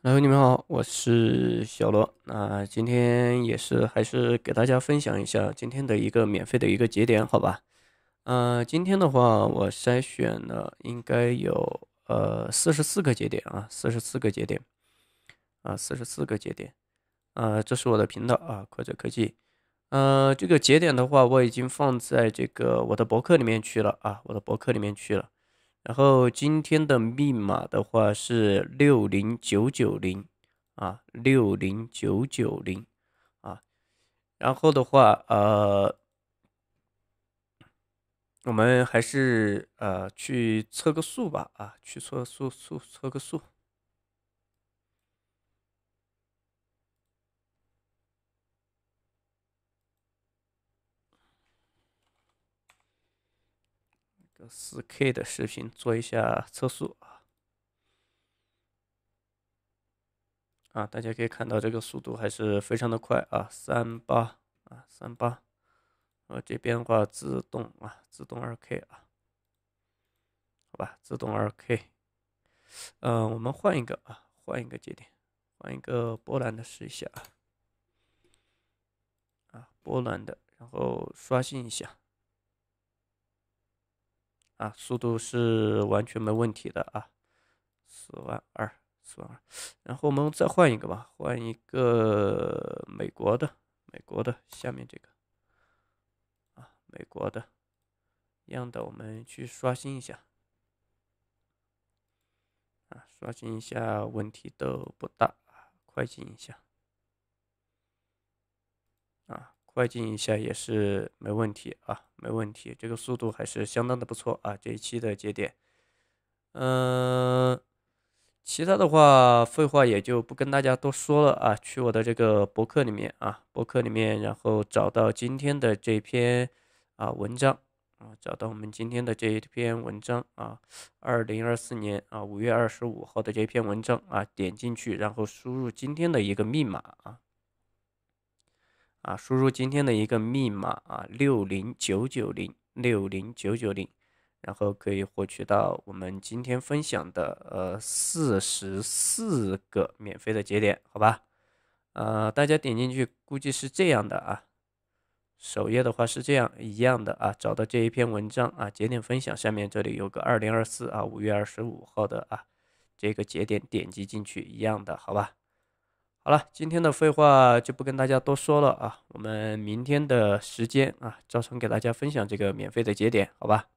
然后你们好，我是小罗。那今天也是还是给大家分享一下今天的一个免费的一个节点，好吧？嗯，今天的话我筛选了应该有呃四十四个节点啊，四十四个节点啊，四十四个节点啊，这是我的频道啊，快者科技。呃，这个节点的话我已经放在这个我的博客里面去了啊，我的博客里面去了。然后今天的密码的话是六零九九零，啊，六零九九零，啊，然后的话，呃，我们还是呃去测个速吧，啊，去测个速。测个速。四 K 的视频做一下测速啊！啊，大家可以看到这个速度还是非常的快啊，三八啊，三八，我这边的话自动啊，自动二 K 啊，好吧，自动二 K，嗯，我们换一个啊，换一个节点，换一个波兰的试一下啊，啊，波兰的，然后刷新一下。啊，速度是完全没问题的啊，四万二，四万二。然后我们再换一个吧，换一个美国的，美国的下面这个，啊，美国的，一样的，我们去刷新一下，啊，刷新一下，问题都不大，快进一下，啊，快进一下也是没问题啊。没问题，这个速度还是相当的不错啊！这一期的节点，嗯，其他的话废话也就不跟大家多说了啊。去我的这个博客里面啊，博客里面，然后找到今天的这篇啊文章啊，找到我们今天的这一篇文章啊，二零二四年啊五月二十五号的这篇文章啊，点进去，然后输入今天的一个密码啊。啊，输入今天的一个密码啊，六零九九零六零九九零，然后可以获取到我们今天分享的呃四十四个免费的节点，好吧？呃，大家点进去，估计是这样的啊。首页的话是这样一样的啊，找到这一篇文章啊，节点分享下面这里有个二零二四啊五月二十五号的啊这个节点，点击进去一样的，好吧？好了，今天的废话就不跟大家多说了啊。我们明天的时间啊，照常给大家分享这个免费的节点，好吧？